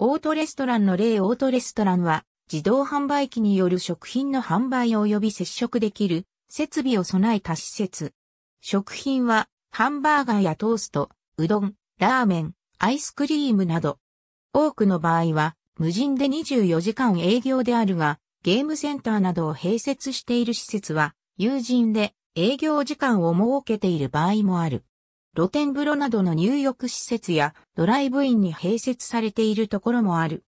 オートレストランの例オートレストランは自動販売機による食品の販売及び接触できる設備を備えた施設。食品はハンバーガーやトースト、うどん、ラーメン、アイスクリームなど。多くの場合は無人で24時間営業であるが、ゲームセンターなどを併設している施設は、友人で営業時間を設けている場合もある。露天風呂などの入浴施設やドライブインに併設されているところもある。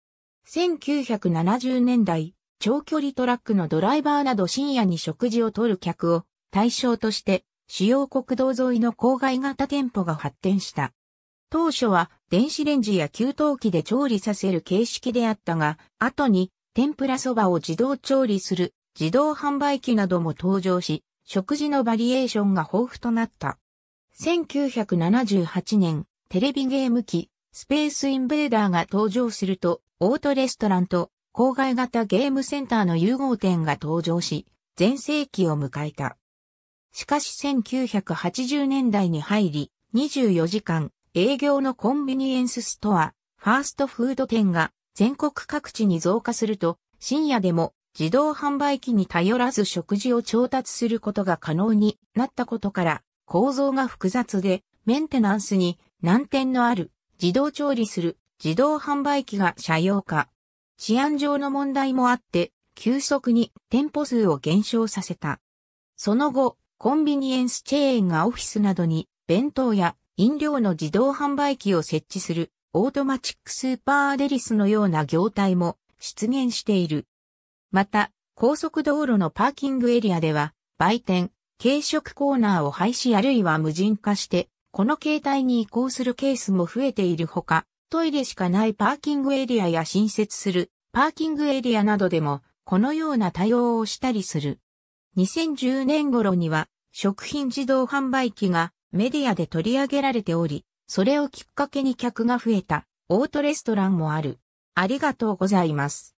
1970年代、長距離トラックのドライバーなど深夜に食事をとる客を対象として主要国道沿いの郊外型店舗が発展した。当初は電子レンジや給湯器で調理させる形式であったが、後に天ぷらそばを自動調理する自動販売機なども登場し、食事のバリエーションが豊富となった。1978年、テレビゲーム機、スペースインベーダーが登場すると、オートレストランと郊外型ゲームセンターの融合店が登場し、全盛期を迎えた。しかし1980年代に入り、24時間営業のコンビニエンスストア、ファーストフード店が全国各地に増加すると、深夜でも自動販売機に頼らず食事を調達することが可能になったことから、構造が複雑で、メンテナンスに難点のある、自動調理する、自動販売機が車用化。治安上の問題もあって、急速に店舗数を減少させた。その後、コンビニエンスチェーンがオフィスなどに弁当や飲料の自動販売機を設置するオートマチックスーパーデリスのような業態も出現している。また、高速道路のパーキングエリアでは売店、軽食コーナーを廃止あるいは無人化して、この形態に移行するケースも増えているほか、トイレしかないパーキングエリアや新設するパーキングエリアなどでも、このような対応をしたりする。2010年頃には、食品自動販売機がメディアで取り上げられており、それをきっかけに客が増えたオートレストランもある。ありがとうございます。